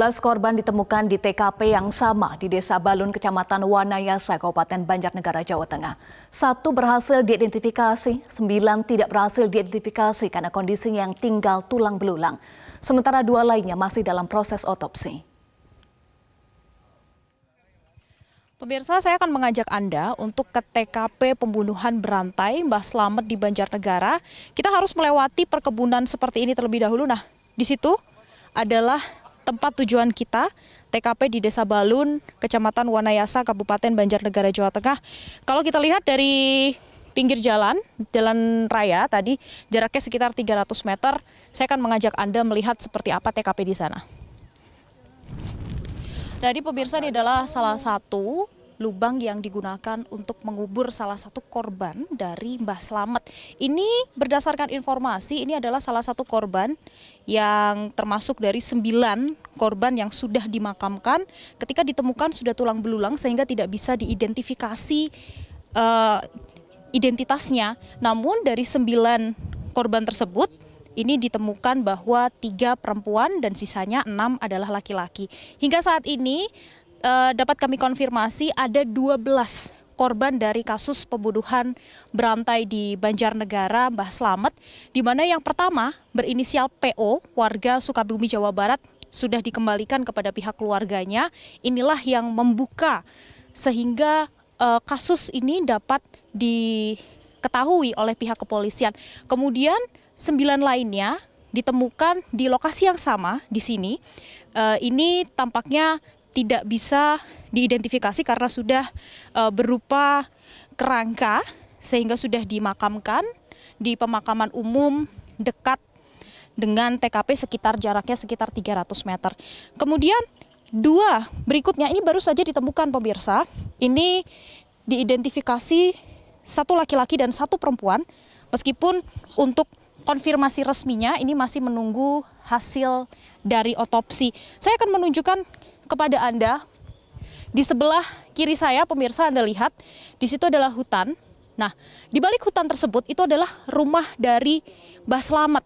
Belas korban ditemukan di TKP yang sama di Desa Balun, Kecamatan Wanayasa, Kabupaten Banjarnegara, Jawa Tengah. Satu berhasil diidentifikasi, sembilan tidak berhasil diidentifikasi karena kondisinya yang tinggal tulang belulang. Sementara dua lainnya masih dalam proses otopsi. Pemirsa, saya akan mengajak Anda untuk ke TKP pembunuhan berantai Mbah Slamet di Banjarnegara. Kita harus melewati perkebunan seperti ini terlebih dahulu. Nah, di situ adalah tempat tujuan kita, TKP di Desa Balun, Kecamatan Wanayasa, Kabupaten Banjarnegara, Jawa Tengah. Kalau kita lihat dari pinggir jalan, jalan raya tadi, jaraknya sekitar 300 meter, saya akan mengajak Anda melihat seperti apa TKP di sana. Jadi pemirsa ini adalah salah satu lubang yang digunakan untuk mengubur salah satu korban dari Mbah Slamet. Ini berdasarkan informasi ini adalah salah satu korban yang termasuk dari sembilan korban yang sudah dimakamkan ketika ditemukan sudah tulang belulang sehingga tidak bisa diidentifikasi uh, identitasnya. Namun dari sembilan korban tersebut ini ditemukan bahwa tiga perempuan dan sisanya enam adalah laki-laki. Hingga saat ini uh, dapat kami konfirmasi ada 12 korban dari kasus pembunuhan berantai di Banjarnegara, Mbah Slamet, di mana yang pertama berinisial PO, warga Sukabumi, Jawa Barat, sudah dikembalikan kepada pihak keluarganya. Inilah yang membuka sehingga uh, kasus ini dapat diketahui oleh pihak kepolisian. Kemudian sembilan lainnya ditemukan di lokasi yang sama di sini. Uh, ini tampaknya tidak bisa diidentifikasi karena sudah uh, berupa kerangka sehingga sudah dimakamkan di pemakaman umum dekat dengan TKP sekitar jaraknya sekitar 300 meter. Kemudian dua berikutnya ini baru saja ditemukan pemirsa. Ini diidentifikasi satu laki-laki dan satu perempuan. Meskipun untuk konfirmasi resminya ini masih menunggu hasil dari otopsi. Saya akan menunjukkan kepada Anda. Di sebelah kiri saya, pemirsa Anda lihat, di situ adalah hutan. Nah, di balik hutan tersebut itu adalah rumah dari Mbah selamat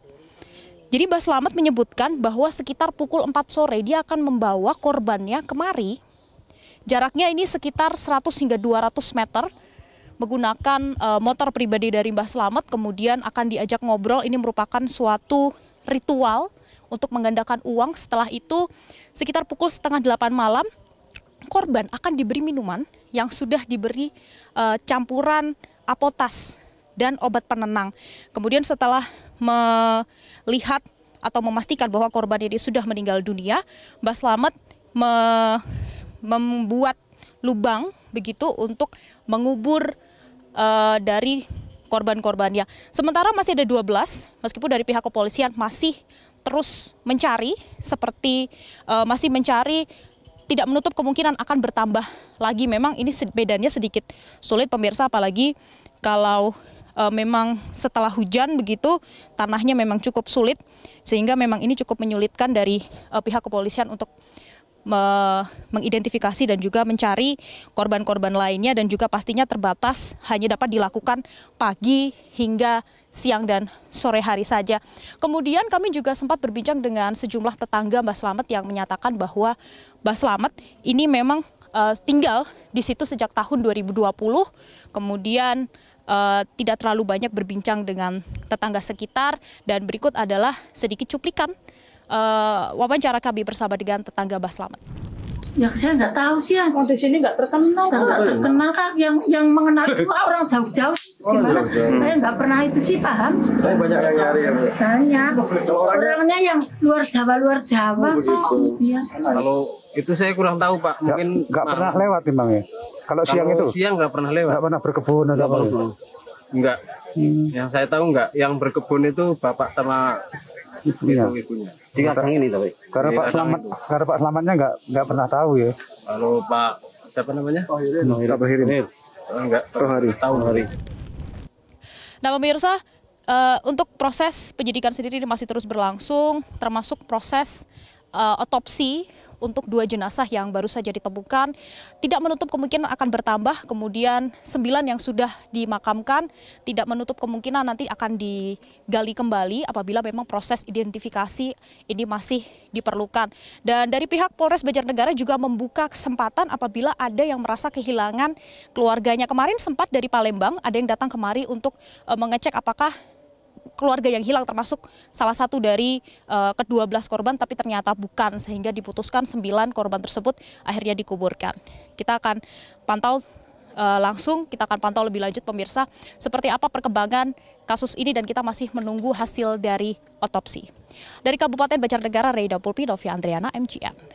Jadi Mbah selamat menyebutkan bahwa sekitar pukul 4 sore dia akan membawa korbannya kemari. Jaraknya ini sekitar 100 hingga 200 meter menggunakan eh, motor pribadi dari Mbah selamat kemudian akan diajak ngobrol ini merupakan suatu ritual untuk menggandakan uang. Setelah itu sekitar pukul setengah delapan malam korban akan diberi minuman yang sudah diberi uh, campuran apotas dan obat penenang. Kemudian setelah melihat atau memastikan bahwa korban ini sudah meninggal dunia, Mbak Slamet me membuat lubang begitu untuk mengubur uh, dari korban-korbannya. Sementara masih ada 12, meskipun dari pihak kepolisian masih terus mencari seperti uh, masih mencari tidak menutup kemungkinan akan bertambah lagi. Memang ini bedanya sedikit sulit pemirsa apalagi kalau e, memang setelah hujan begitu tanahnya memang cukup sulit sehingga memang ini cukup menyulitkan dari e, pihak kepolisian untuk me mengidentifikasi dan juga mencari korban-korban lainnya dan juga pastinya terbatas hanya dapat dilakukan pagi hingga siang dan sore hari saja. Kemudian kami juga sempat berbincang dengan sejumlah tetangga Mbak Slamet yang menyatakan bahwa Mbak Slamet ini memang uh, tinggal di situ sejak tahun 2020, kemudian uh, tidak terlalu banyak berbincang dengan tetangga sekitar dan berikut adalah sedikit cuplikan uh, wawancara kami bersama dengan tetangga Mbah Selamat. Ya saya nggak tahu sih yang kondisi ini nggak terkenal. Nggak terkenal kak. Yang yang mengenal itu orang jauh-jauh. Saya nggak pernah itu sih paham. Tapi banyak yang nyari ya. Banyak. Nah, iya. Orangnya yang luar Jawa luar Jawa. Oh, iya. Kalau itu saya kurang tahu pak. Mungkin nggak pernah lewat bang ya. Kalau, siang itu? Siang nggak pernah lewat. Nggak pernah berkebun atau apa? Nggak. Hmm. Yang saya tahu nggak. Yang berkebun itu bapak sama ibunya. ibunya. Dikasang ini tapi. Karena Pak iya, Selamat, karena Pak Selamatnya nggak nggak pernah tahu ya. Kalau Pak siapa namanya? Tohirin. Oh, Pak Tohirin. Enggak. Tohari. Tahun hari. Nah pemirsa, uh, untuk proses penyidikan sendiri masih terus berlangsung, termasuk proses uh, otopsi untuk dua jenazah yang baru saja ditemukan. Tidak menutup kemungkinan akan bertambah, kemudian sembilan yang sudah dimakamkan tidak menutup kemungkinan nanti akan digali kembali apabila memang proses identifikasi ini masih diperlukan. Dan dari pihak Polres Banjarnegara juga membuka kesempatan apabila ada yang merasa kehilangan keluarganya. Kemarin sempat dari Palembang ada yang datang kemari untuk eh, mengecek apakah keluarga yang hilang termasuk salah satu dari uh, kedua belas korban tapi ternyata bukan sehingga diputuskan sembilan korban tersebut akhirnya dikuburkan. Kita akan pantau uh, langsung, kita akan pantau lebih lanjut pemirsa seperti apa perkembangan kasus ini dan kita masih menunggu hasil dari otopsi. Dari Kabupaten Banjarnegara, Reida Pulpi, Novi Andriana, MGN.